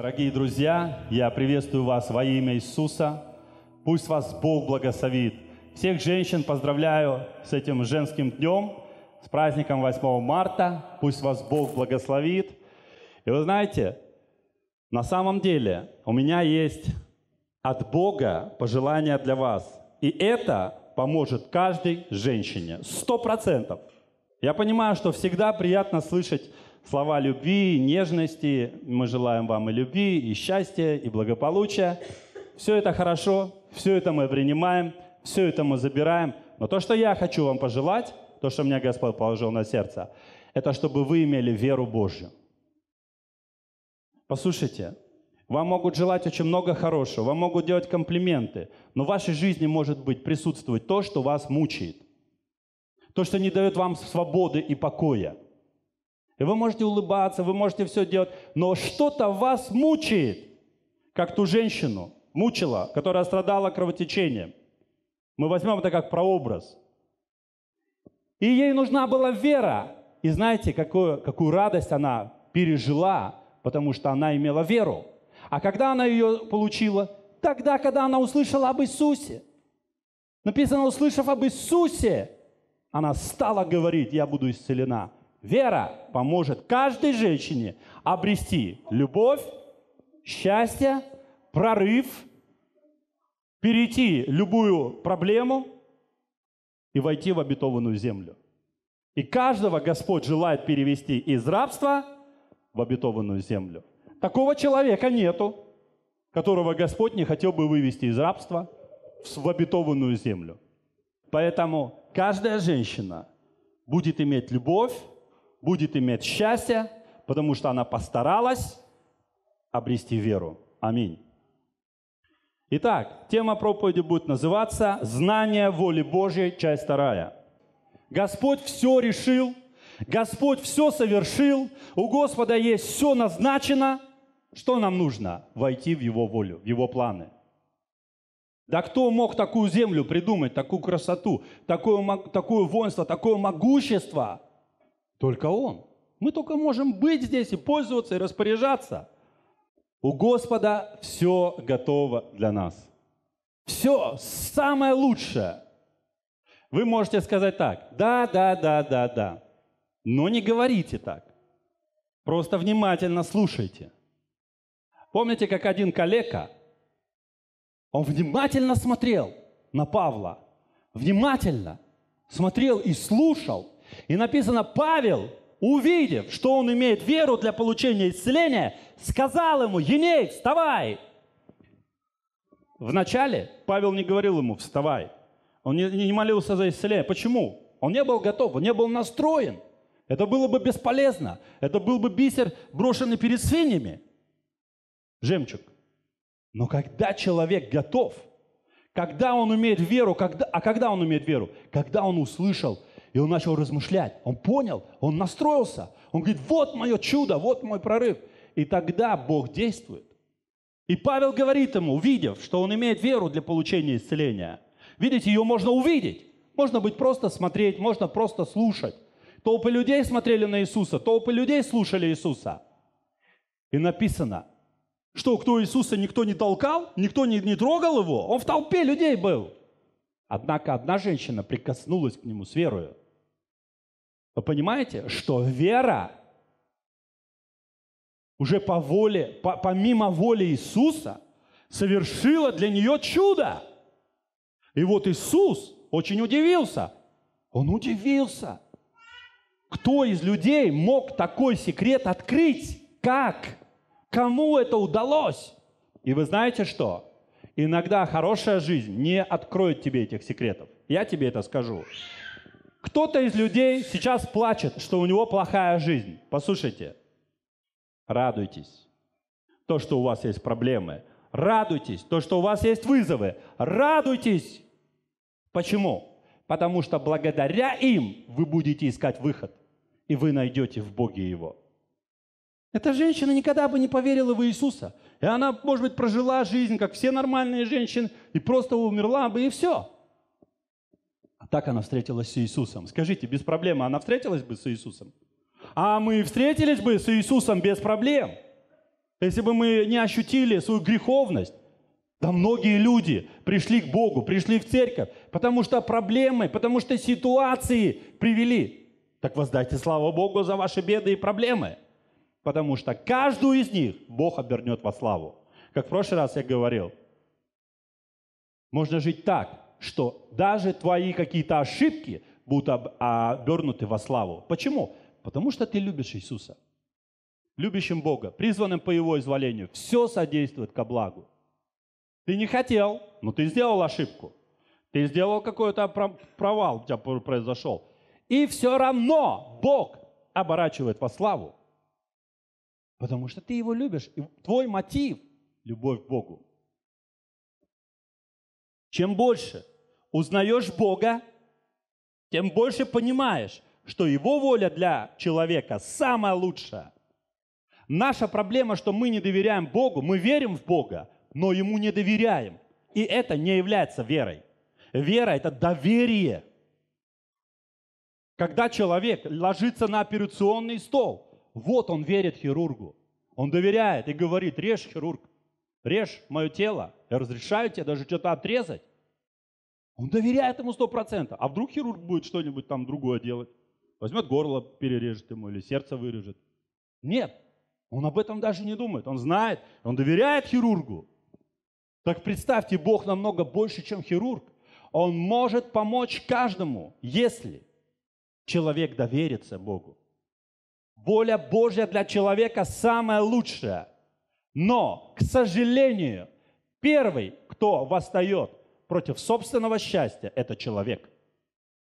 Дорогие друзья, я приветствую вас во имя Иисуса. Пусть вас Бог благословит. Всех женщин поздравляю с этим женским днем, с праздником 8 марта. Пусть вас Бог благословит. И вы знаете, на самом деле у меня есть от Бога пожелание для вас. И это поможет каждой женщине. Сто процентов. Я понимаю, что всегда приятно слышать слова любви, нежности. Мы желаем вам и любви, и счастья, и благополучия. Все это хорошо, все это мы принимаем, все это мы забираем. Но то, что я хочу вам пожелать, то, что мне Господь положил на сердце, это чтобы вы имели веру Божью. Послушайте, вам могут желать очень много хорошего, вам могут делать комплименты, но в вашей жизни может быть присутствовать то, что вас мучает, то, что не дает вам свободы и покоя – и вы можете улыбаться, вы можете все делать, но что-то вас мучает, как ту женщину мучила, которая страдала кровотечением. Мы возьмем это как прообраз. И ей нужна была вера. И знаете, какую, какую радость она пережила, потому что она имела веру. А когда она ее получила? Тогда, когда она услышала об Иисусе. Написано, услышав об Иисусе, она стала говорить, я буду исцелена. Вера поможет каждой женщине обрести любовь, счастье, прорыв, перейти любую проблему и войти в обетованную землю. И каждого Господь желает перевести из рабства в обетованную землю. Такого человека нету, которого Господь не хотел бы вывести из рабства в обетованную землю. Поэтому каждая женщина будет иметь любовь, будет иметь счастье, потому что она постаралась обрести веру. Аминь. Итак, тема проповеди будет называться «Знание воли Божьей», часть вторая. Господь все решил, Господь все совершил, у Господа есть все назначено. Что нам нужно? Войти в Его волю, в Его планы – да кто мог такую землю придумать, такую красоту, такое, такое воинство, такое могущество? Только Он. Мы только можем быть здесь и пользоваться, и распоряжаться. У Господа все готово для нас. Все самое лучшее. Вы можете сказать так, да, да, да, да, да, но не говорите так. Просто внимательно слушайте. Помните, как один коллега, он внимательно смотрел на Павла, внимательно смотрел и слушал, и написано, Павел, увидев, что он имеет веру для получения исцеления, сказал ему, Еней, вставай. Вначале Павел не говорил ему, вставай. Он не, не молился за исцеление. Почему? Он не был готов, он не был настроен. Это было бы бесполезно. Это был бы бисер, брошенный перед свиньями. Жемчуг. Но когда человек готов, когда он имеет веру, когда, а когда он имеет веру? Когда он услышал – и он начал размышлять. Он понял, он настроился. Он говорит, вот мое чудо, вот мой прорыв. И тогда Бог действует. И Павел говорит ему, увидев, что он имеет веру для получения исцеления. Видите, ее можно увидеть. Можно быть просто смотреть, можно просто слушать. Толпы людей смотрели на Иисуса, толпы людей слушали Иисуса. И написано, что кто Иисуса никто не толкал, никто не, не трогал его, он в толпе людей был. Однако одна женщина прикоснулась к нему с верою вы понимаете, что вера уже по воле, по, помимо воли Иисуса, совершила для нее чудо. И вот Иисус очень удивился. Он удивился. Кто из людей мог такой секрет открыть? Как? Кому это удалось? И вы знаете что? Иногда хорошая жизнь не откроет тебе этих секретов. Я тебе это скажу. Кто-то из людей сейчас плачет, что у него плохая жизнь. Послушайте, радуйтесь, то, что у вас есть проблемы. Радуйтесь, то, что у вас есть вызовы. Радуйтесь. Почему? Потому что благодаря им вы будете искать выход, и вы найдете в Боге его. Эта женщина никогда бы не поверила в Иисуса. И она, может быть, прожила жизнь, как все нормальные женщины, и просто умерла бы, и все. Так она встретилась с Иисусом. Скажите, без проблем она встретилась бы с Иисусом? А мы встретились бы с Иисусом без проблем. Если бы мы не ощутили свою греховность, да многие люди пришли к Богу, пришли в церковь, потому что проблемы, потому что ситуации привели. Так воздайте слава Богу за ваши беды и проблемы, потому что каждую из них Бог обернет во славу. Как в прошлый раз я говорил, можно жить так, что даже твои какие-то ошибки будут обернуты во славу. Почему? Потому что ты любишь Иисуса, любящим Бога, призванным по Его изволению. Все содействует ко благу. Ты не хотел, но ты сделал ошибку. Ты сделал какой-то провал, у тебя произошел. И все равно Бог оборачивает во славу. Потому что ты его любишь. И твой мотив – любовь к Богу. Чем больше узнаешь Бога, тем больше понимаешь, что Его воля для человека самая лучшая. Наша проблема, что мы не доверяем Богу, мы верим в Бога, но Ему не доверяем. И это не является верой. Вера – это доверие. Когда человек ложится на операционный стол, вот он верит хирургу. Он доверяет и говорит, режь, хирург, режь мое тело, я разрешаю тебе даже что-то отрезать. Он доверяет ему 100%. А вдруг хирург будет что-нибудь там другое делать? Возьмет горло, перережет ему или сердце вырежет. Нет, он об этом даже не думает. Он знает, он доверяет хирургу. Так представьте, Бог намного больше, чем хирург. Он может помочь каждому, если человек доверится Богу. Воля Божья для человека самая лучшая. Но, к сожалению, Первый, кто восстает против собственного счастья, это человек.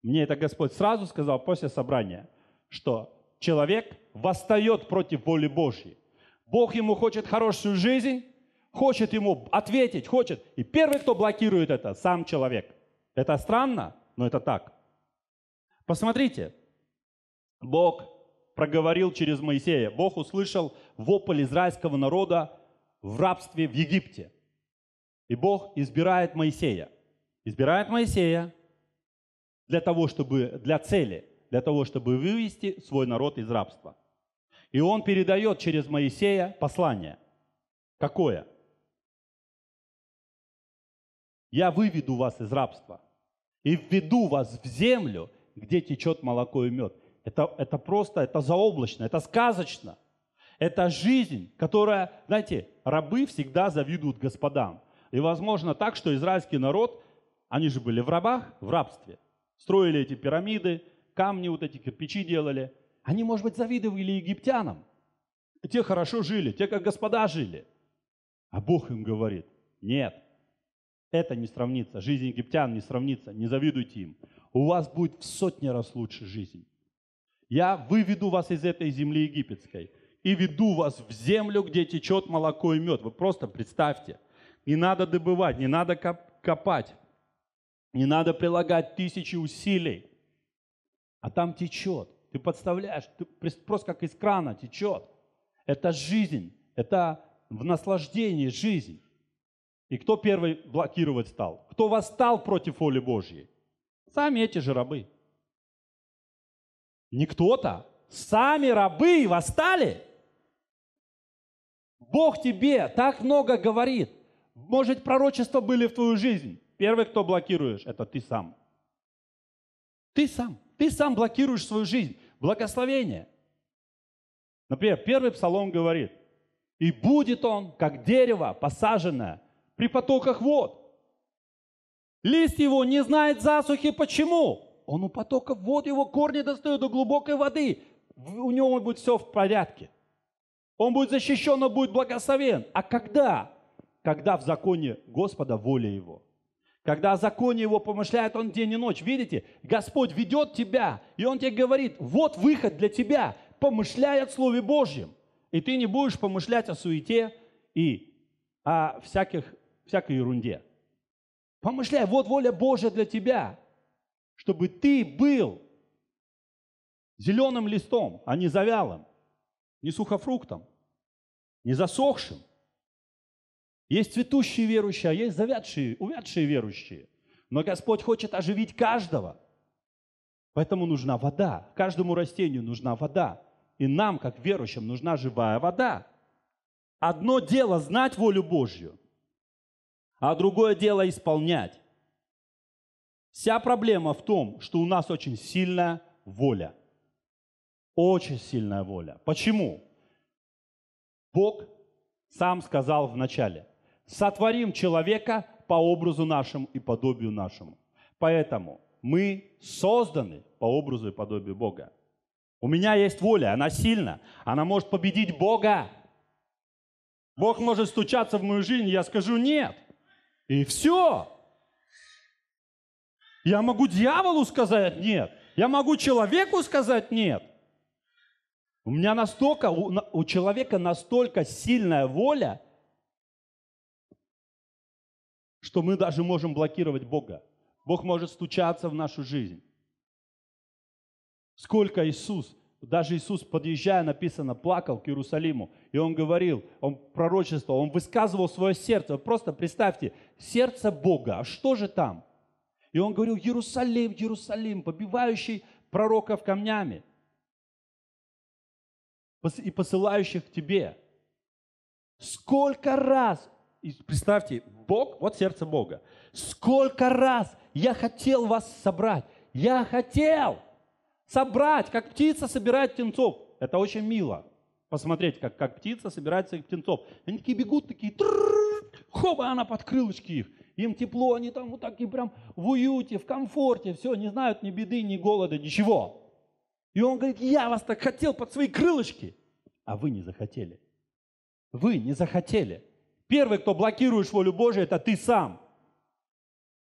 Мне это Господь сразу сказал после собрания, что человек восстает против воли Божьей. Бог ему хочет хорошую жизнь, хочет ему ответить, хочет. И первый, кто блокирует это, сам человек. Это странно, но это так. Посмотрите, Бог проговорил через Моисея. Бог услышал вопль израильского народа в рабстве в Египте. И Бог избирает Моисея. Избирает Моисея для того, чтобы, для цели, для того, чтобы вывести свой народ из рабства. И он передает через Моисея послание. Какое? Я выведу вас из рабства и введу вас в землю, где течет молоко и мед. Это, это просто, это заоблачно, это сказочно. Это жизнь, которая, знаете, рабы всегда завидуют господам. И возможно так, что израильский народ, они же были в рабах, в рабстве, строили эти пирамиды, камни вот эти, кирпичи делали. Они, может быть, завидовали египтянам. Те хорошо жили, те как господа жили. А Бог им говорит, нет, это не сравнится, жизнь египтян не сравнится, не завидуйте им. У вас будет в сотни раз лучше жизнь. Я выведу вас из этой земли египетской и веду вас в землю, где течет молоко и мед. Вы просто представьте. Не надо добывать, не надо копать, не надо прилагать тысячи усилий. А там течет. Ты подставляешь, ты просто как из крана течет. Это жизнь, это в наслаждении жизнь. И кто первый блокировать стал? Кто восстал против воли Божьей? Сами эти же рабы. Не кто-то. Сами рабы восстали. Бог тебе так много говорит. Может, пророчества были в твою жизнь. Первый, кто блокируешь, это ты сам. Ты сам. Ты сам блокируешь свою жизнь. Благословение. Например, первый псалом говорит, «И будет он, как дерево, посаженное при потоках вод». Лист его не знает засухи. Почему? Он у потоков вод, его корни достают до глубокой воды. У него будет все в порядке. Он будет защищен, он будет благословен. А когда? когда в законе Господа воля Его. Когда о законе Его помышляет Он день и ночь. Видите, Господь ведет тебя, и Он тебе говорит, вот выход для тебя, помышляй о Слове Божьем. И ты не будешь помышлять о суете и о всяких, всякой ерунде. Помышляй, вот воля Божья для тебя, чтобы ты был зеленым листом, а не завялым, не сухофруктом, не засохшим – есть цветущие верующие, а есть завядшие, увядшие верующие. Но Господь хочет оживить каждого. Поэтому нужна вода. Каждому растению нужна вода. И нам, как верующим, нужна живая вода. Одно дело знать волю Божью, а другое дело исполнять. Вся проблема в том, что у нас очень сильная воля. Очень сильная воля. Почему? Бог сам сказал в начале – сотворим человека по образу нашему и подобию нашему. Поэтому мы созданы по образу и подобию Бога. У меня есть воля, она сильна, она может победить Бога. Бог может стучаться в мою жизнь, я скажу нет. И все. Я могу дьяволу сказать нет. Я могу человеку сказать нет. У меня настолько, у, у человека настолько сильная воля, что мы даже можем блокировать Бога. Бог может стучаться в нашу жизнь. Сколько Иисус, даже Иисус, подъезжая, написано, плакал к Иерусалиму, и Он говорил, Он пророчествовал, Он высказывал свое сердце. Просто представьте, сердце Бога, а что же там? И Он говорил, Иерусалим, Иерусалим, побивающий пророков камнями и посылающих к тебе. Сколько раз представьте, Бог, вот сердце Бога. Сколько раз я хотел вас собрать. Я хотел собрать, как птица собирает птенцов. Это очень мило. Посмотреть, как, как птица собирает своих птенцов. Они такие бегут, такие, хоба, она под крылышки их. Им тепло, они там вот такие прям в уюте, в комфорте, все, не знают ни беды, ни голода, ничего. И он говорит, я вас так хотел под свои крылышки, а вы не захотели. Вы не захотели. Первый, кто блокируешь волю Божию, это ты сам.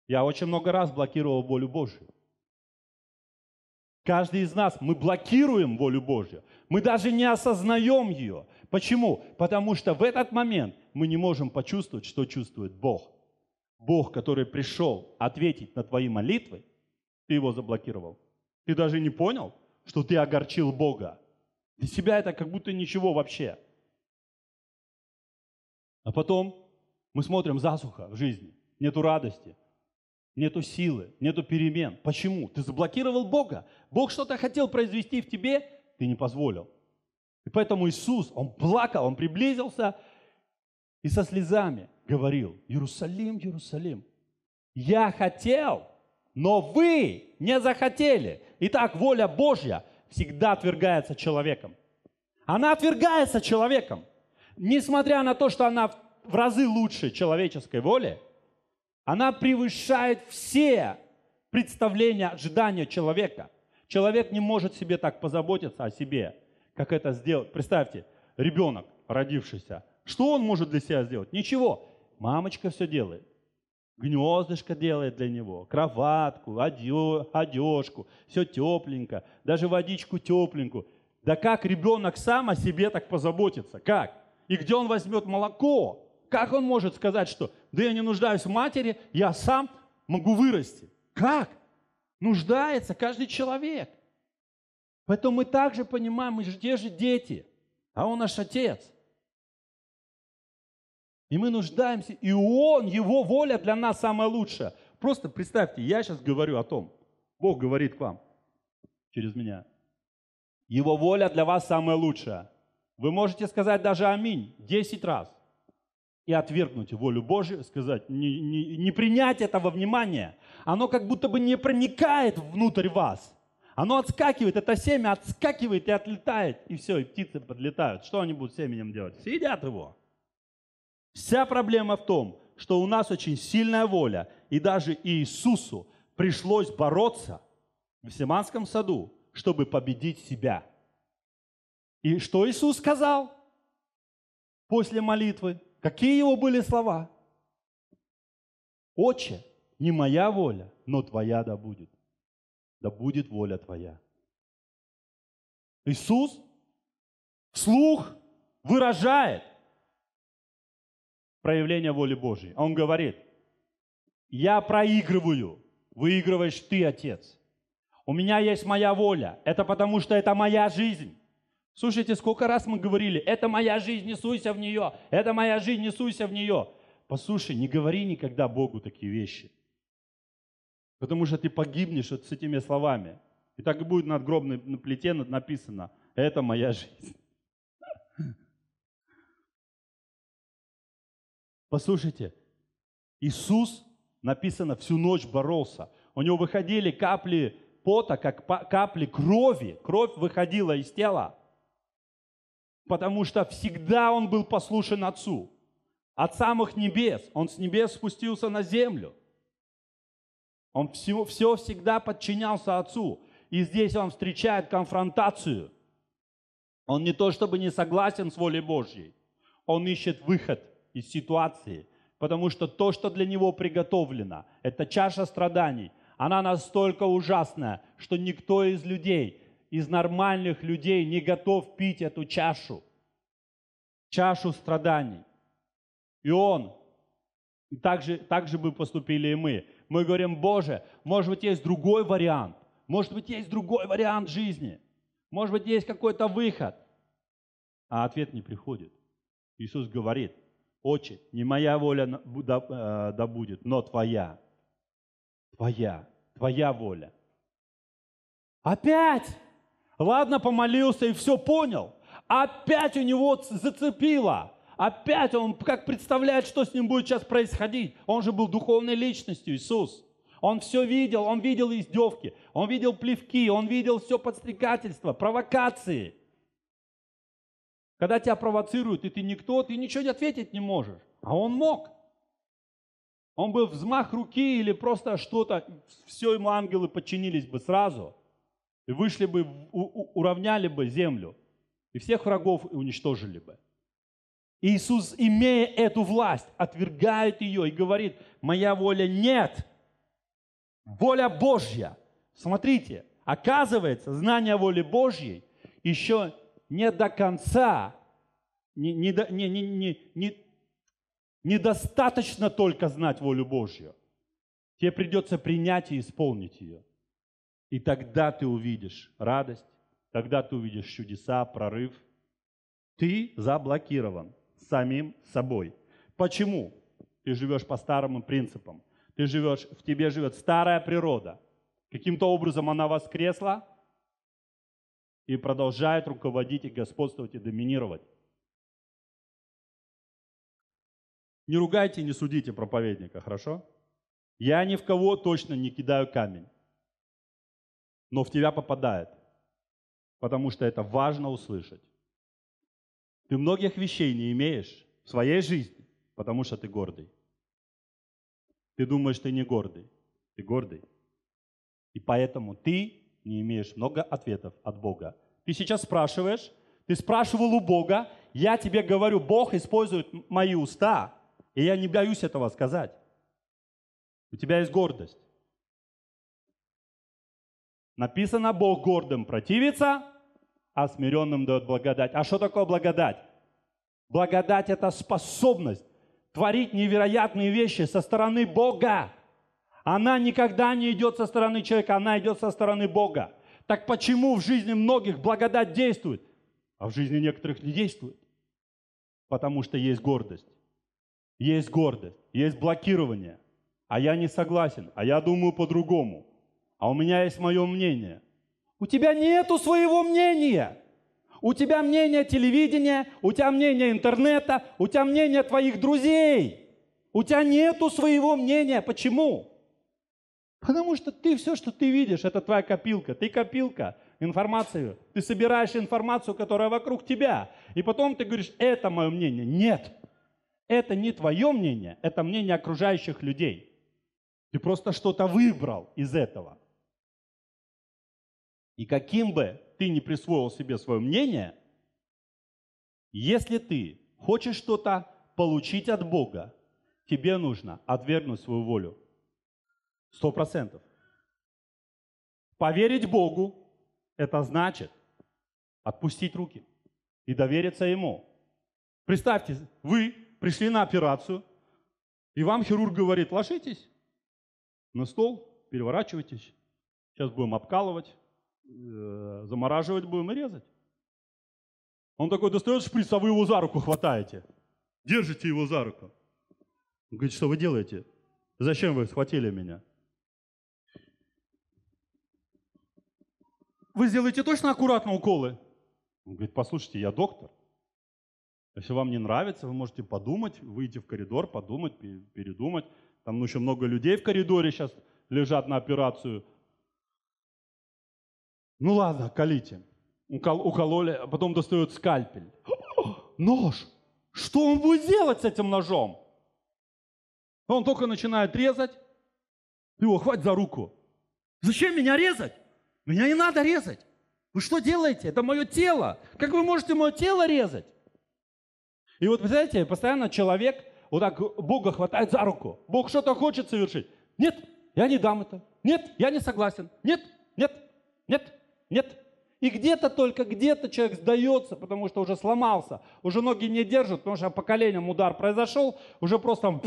Я очень много раз блокировал волю Божию. Каждый из нас, мы блокируем волю Божью. Мы даже не осознаем ее. Почему? Потому что в этот момент мы не можем почувствовать, что чувствует Бог. Бог, который пришел ответить на твои молитвы, ты его заблокировал. Ты даже не понял, что ты огорчил Бога. Для себя это как будто ничего вообще. А потом мы смотрим засуха в жизни, нету радости, нету силы, нету перемен. Почему? Ты заблокировал Бога. Бог что-то хотел произвести в тебе, ты не позволил. И поэтому Иисус, Он плакал, Он приблизился и со слезами говорил, Иерусалим, Иерусалим, я хотел, но вы не захотели. Итак, воля Божья всегда отвергается человеком. Она отвергается человеком несмотря на то, что она в разы лучше человеческой воли, она превышает все представления, ожидания человека. Человек не может себе так позаботиться о себе, как это сделать. Представьте, ребенок, родившийся, что он может для себя сделать? Ничего. Мамочка все делает. Гнездышко делает для него, кроватку, одежку, все тепленько, даже водичку тепленькую. Да как ребенок сам о себе так позаботится? Как? И где он возьмет молоко? Как он может сказать, что да я не нуждаюсь в матери, я сам могу вырасти? Как? Нуждается каждый человек. Поэтому мы также понимаем, мы же те же дети, а он наш отец. И мы нуждаемся, и он, его воля для нас самая лучшая. Просто представьте, я сейчас говорю о том, Бог говорит к вам через меня. Его воля для вас самая лучшая. Вы можете сказать даже «Аминь» 10 раз и отвергнуть волю Божию, сказать, не, не, не принять этого внимания. Оно как будто бы не проникает внутрь вас. Оно отскакивает, это семя отскакивает и отлетает, и все, и птицы подлетают. Что они будут семенем делать? Все его. Вся проблема в том, что у нас очень сильная воля, и даже Иисусу пришлось бороться в Семанском саду, чтобы победить себя – и что Иисус сказал после молитвы? Какие его были слова? «Отче, не моя воля, но твоя да будет. Да будет воля твоя». Иисус вслух выражает проявление воли Божьей. А он говорит, я проигрываю, выигрываешь ты, Отец. У меня есть моя воля. Это потому, что это моя жизнь. Слушайте, сколько раз мы говорили, это моя жизнь, не суйся в нее, это моя жизнь, не суйся в нее. Послушай, не говори никогда Богу такие вещи. Потому что ты погибнешь вот с этими словами. И так и будет на гробной на плите написано, это моя жизнь. Послушайте, Иисус, написано, всю ночь боролся. У него выходили капли пота, как капли крови. Кровь выходила из тела потому что всегда он был послушен Отцу. От самых небес. Он с небес спустился на землю. Он все, все всегда подчинялся Отцу. И здесь он встречает конфронтацию. Он не то чтобы не согласен с волей Божьей, он ищет выход из ситуации, потому что то, что для него приготовлено, это чаша страданий, она настолько ужасная, что никто из людей из нормальных людей не готов пить эту чашу, чашу страданий. И он, и так же, так же бы поступили и мы. Мы говорим, Боже, может быть, есть другой вариант, может быть, есть другой вариант жизни, может быть, есть какой-то выход. А ответ не приходит. Иисус говорит, Отче, не моя воля э, да будет, но твоя. Твоя, твоя воля. Опять! Ладно, помолился и все понял. Опять у него зацепило. Опять он как представляет, что с ним будет сейчас происходить. Он же был духовной личностью, Иисус. Он все видел, он видел издевки, он видел плевки, он видел все подстрекательство, провокации. Когда тебя провоцируют, и ты никто, ты ничего не ответить не можешь. А он мог. Он был взмах руки или просто что-то, все ему ангелы подчинились бы сразу – и вышли бы, уравняли бы землю. И всех врагов уничтожили бы. И Иисус, имея эту власть, отвергает ее и говорит, моя воля нет, воля Божья. Смотрите, оказывается, знание воли Божьей еще не до конца, не, не, не, не, не, не, недостаточно только знать волю Божью. Тебе придется принять и исполнить ее. И тогда ты увидишь радость, тогда ты увидишь чудеса, прорыв. Ты заблокирован самим собой. Почему? Ты живешь по старым принципам. Ты живешь, в тебе живет старая природа. Каким-то образом она воскресла и продолжает руководить и господствовать и доминировать. Не ругайте, не судите проповедника, хорошо? Я ни в кого точно не кидаю камень но в тебя попадает, потому что это важно услышать. Ты многих вещей не имеешь в своей жизни, потому что ты гордый. Ты думаешь, ты не гордый, ты гордый. И поэтому ты не имеешь много ответов от Бога. Ты сейчас спрашиваешь, ты спрашивал у Бога, я тебе говорю, Бог использует мои уста, и я не боюсь этого сказать. У тебя есть гордость. Написано, Бог гордым противится, а смиренным дает благодать. А что такое благодать? Благодать – это способность творить невероятные вещи со стороны Бога. Она никогда не идет со стороны человека, она идет со стороны Бога. Так почему в жизни многих благодать действует, а в жизни некоторых не действует? Потому что есть гордость. Есть гордость, есть блокирование. А я не согласен, а я думаю по-другому – а у меня есть мое мнение. У тебя нету своего мнения. У тебя мнение телевидения, у тебя мнение интернета, у тебя мнение твоих друзей. У тебя нету своего мнения. Почему? Потому что ты все, что ты видишь, это твоя копилка. Ты копилка информацию. Ты собираешь информацию, которая вокруг тебя. И потом ты говоришь, это мое мнение. Нет. Это не твое мнение, это мнение окружающих людей. Ты просто что-то выбрал из этого. И каким бы ты ни присвоил себе свое мнение, если ты хочешь что-то получить от Бога, тебе нужно отвергнуть свою волю. Сто процентов. Поверить Богу – это значит отпустить руки и довериться Ему. Представьте, вы пришли на операцию, и вам хирург говорит, ложитесь на стол, переворачивайтесь, сейчас будем обкалывать. Э, замораживать будем и резать. Он такой достает шприц, а вы его за руку хватаете. Держите его за руку. Он говорит, что вы делаете? Зачем вы схватили меня? Вы сделаете точно аккуратно уколы? Он говорит, послушайте, я доктор. Если вам не нравится, вы можете подумать, выйти в коридор, подумать, передумать. Там ну, еще много людей в коридоре сейчас лежат на операцию. Ну ладно, колите. укололи, а потом достают скальпель. Нож! Что он будет делать с этим ножом? Он только начинает резать. Его хватит за руку. Зачем меня резать? Меня не надо резать. Вы что делаете? Это мое тело. Как вы можете мое тело резать? И вот, представляете, постоянно человек вот так Бога хватает за руку. Бог что-то хочет совершить. Нет, я не дам это. Нет, я не согласен. Нет, нет, нет. Нет. И где-то только, где-то человек сдается, потому что уже сломался, уже ноги не держат, потому что по коленям удар произошел, уже просто,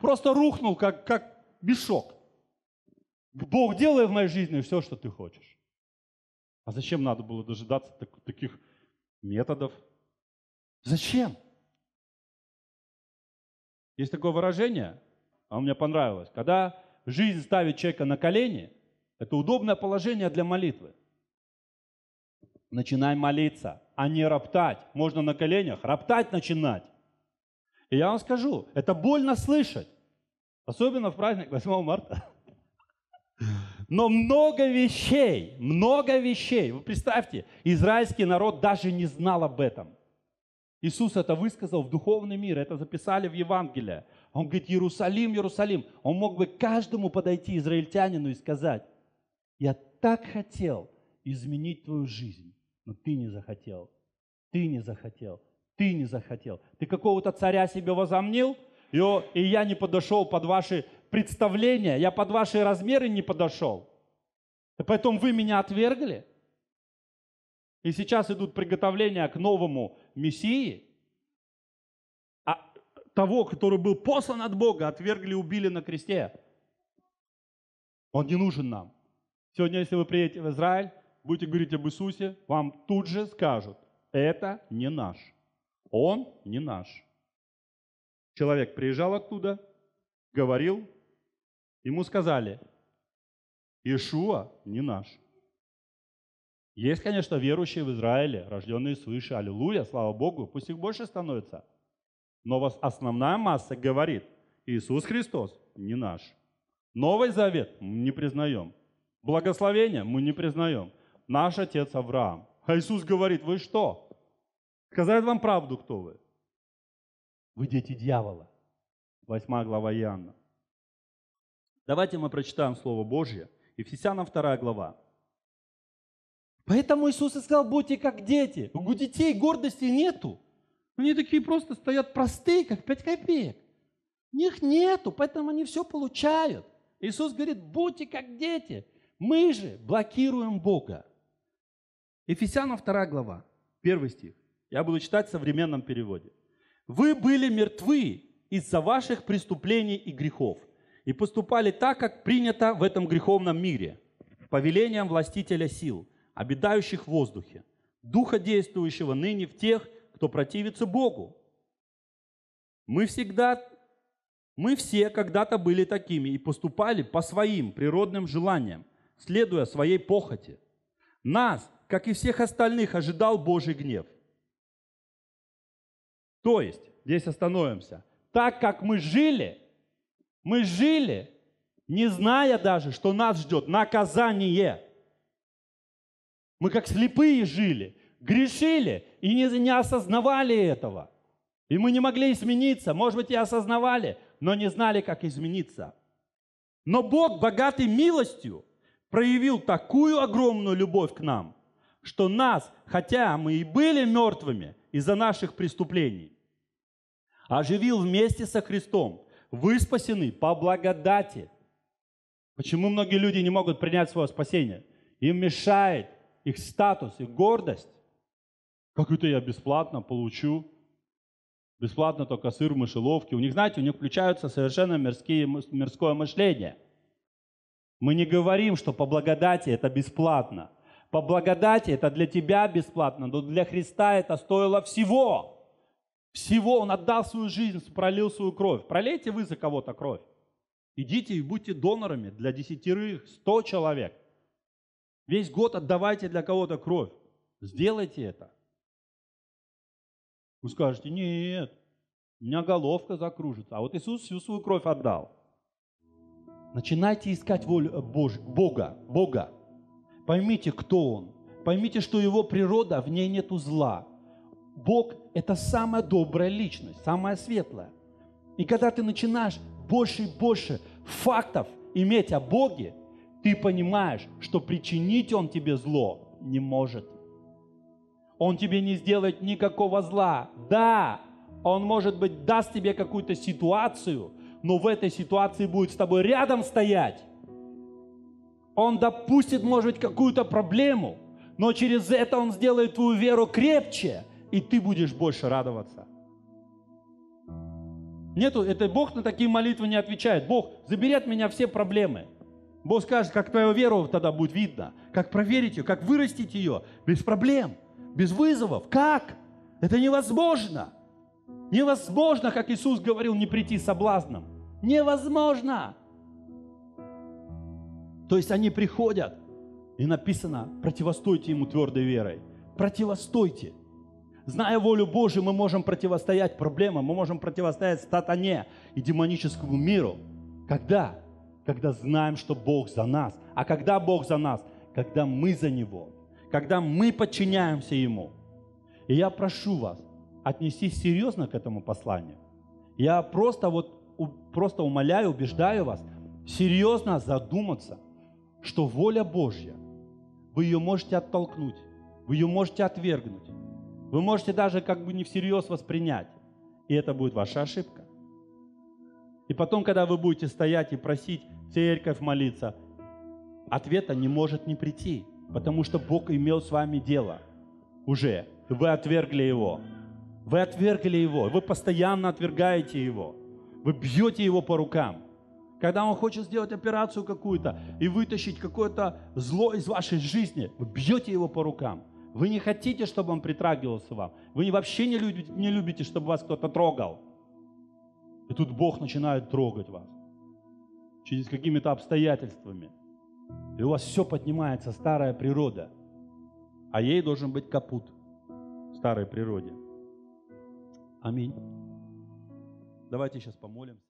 просто рухнул, как, как мешок. Бог, делай в моей жизни все, что ты хочешь. А зачем надо было дожидаться так, таких методов? Зачем? Есть такое выражение, оно мне понравилось. Когда жизнь ставит человека на колени, это удобное положение для молитвы. Начинай молиться, а не роптать. Можно на коленях роптать начинать. И я вам скажу, это больно слышать. Особенно в праздник 8 марта. Но много вещей, много вещей. Вы представьте, израильский народ даже не знал об этом. Иисус это высказал в духовный мир, это записали в Евангелие. Он говорит, Иерусалим, Иерусалим. Он мог бы каждому подойти, израильтянину, и сказать, я так хотел изменить твою жизнь. Но ты не захотел, ты не захотел, ты не захотел. Ты какого-то царя себе возомнил, и, и я не подошел под ваши представления, я под ваши размеры не подошел. И поэтому вы меня отвергли. И сейчас идут приготовления к новому Мессии. А того, который был послан от Бога, отвергли, убили на кресте. Он не нужен нам. Сегодня, если вы приедете в Израиль, будете говорить об Иисусе, вам тут же скажут, это не наш. Он не наш. Человек приезжал оттуда, говорил, ему сказали, Ишуа не наш. Есть, конечно, верующие в Израиле, рожденные свыше, аллилуйя, слава Богу, пусть их больше становится. Но основная масса говорит, Иисус Христос не наш. Новый Завет мы не признаем. Благословение мы не признаем наш отец Авраам. А Иисус говорит, вы что? Сказать вам правду, кто вы? Вы дети дьявола. Восьмая глава Иоанна. Давайте мы прочитаем Слово Божье. Ефесянам 2 глава. Поэтому Иисус и сказал, будьте как дети. У детей гордости нету. Они такие просто стоят простые, как пять копеек. У них нету, поэтому они все получают. Иисус говорит, будьте как дети. Мы же блокируем Бога. Ефесянам 2 глава, 1 стих. Я буду читать в современном переводе. «Вы были мертвы из-за ваших преступлений и грехов, и поступали так, как принято в этом греховном мире, повелением властителя сил, обитающих в воздухе, духа действующего ныне в тех, кто противится Богу. Мы всегда, мы все когда-то были такими и поступали по своим природным желаниям, следуя своей похоти. Нас, как и всех остальных, ожидал Божий гнев. То есть, здесь остановимся, так как мы жили, мы жили, не зная даже, что нас ждет наказание. Мы как слепые жили, грешили и не, не осознавали этого. И мы не могли измениться, может быть, и осознавали, но не знали, как измениться. Но Бог, богатый милостью, проявил такую огромную любовь к нам, что нас, хотя мы и были мертвыми из-за наших преступлений, оживил вместе со Христом. Вы спасены по благодати. Почему многие люди не могут принять свое спасение? Им мешает их статус, их гордость. Как это я бесплатно получу? Бесплатно только сыр в мышеловке. У них, знаете, у них включаются совершенно мирские, мирское мышление. Мы не говорим, что по благодати это бесплатно. По благодати это для тебя бесплатно, но для Христа это стоило всего. Всего Он отдал свою жизнь, пролил свою кровь. Пролейте вы за кого-то кровь. Идите и будьте донорами для десятерых, сто человек. Весь год отдавайте для кого-то кровь. Сделайте это. Вы скажете, нет, у меня головка закружится. А вот Иисус всю свою кровь отдал. Начинайте искать волю Бога, Бога. Поймите, кто он. Поймите, что его природа, в ней нету зла. Бог – это самая добрая личность, самая светлая. И когда ты начинаешь больше и больше фактов иметь о Боге, ты понимаешь, что причинить Он тебе зло не может. Он тебе не сделает никакого зла. Да, Он, может быть, даст тебе какую-то ситуацию, но в этой ситуации будет с тобой рядом стоять он допустит, может быть, какую-то проблему, но через это Он сделает твою веру крепче, и ты будешь больше радоваться. Нету, это Бог на такие молитвы не отвечает. Бог, забери от меня все проблемы. Бог скажет, как твою веру тогда будет видно, как проверить ее, как вырастить ее, без проблем, без вызовов. Как? Это невозможно. Невозможно, как Иисус говорил, не прийти соблазном. Невозможно. То есть они приходят, и написано, противостойте ему твердой верой. Противостойте. Зная волю Божию, мы можем противостоять проблемам, мы можем противостоять статане и демоническому миру. Когда? Когда знаем, что Бог за нас. А когда Бог за нас? Когда мы за Него. Когда мы подчиняемся Ему. И я прошу вас, отнесись серьезно к этому посланию. Я просто вот просто умоляю, убеждаю вас серьезно задуматься, что воля Божья, вы ее можете оттолкнуть, вы ее можете отвергнуть, вы можете даже как бы не всерьез воспринять, и это будет ваша ошибка. И потом, когда вы будете стоять и просить церковь молиться, ответа не может не прийти, потому что Бог имел с вами дело уже. Вы отвергли Его. Вы отвергли Его. Вы постоянно отвергаете Его. Вы бьете Его по рукам когда он хочет сделать операцию какую-то и вытащить какое-то зло из вашей жизни, вы бьете его по рукам. Вы не хотите, чтобы он притрагивался вам. Вы вообще не любите, не любите чтобы вас кто-то трогал. И тут Бог начинает трогать вас через какими-то обстоятельствами. И у вас все поднимается, старая природа. А ей должен быть капут в старой природе. Аминь. Давайте сейчас помолимся.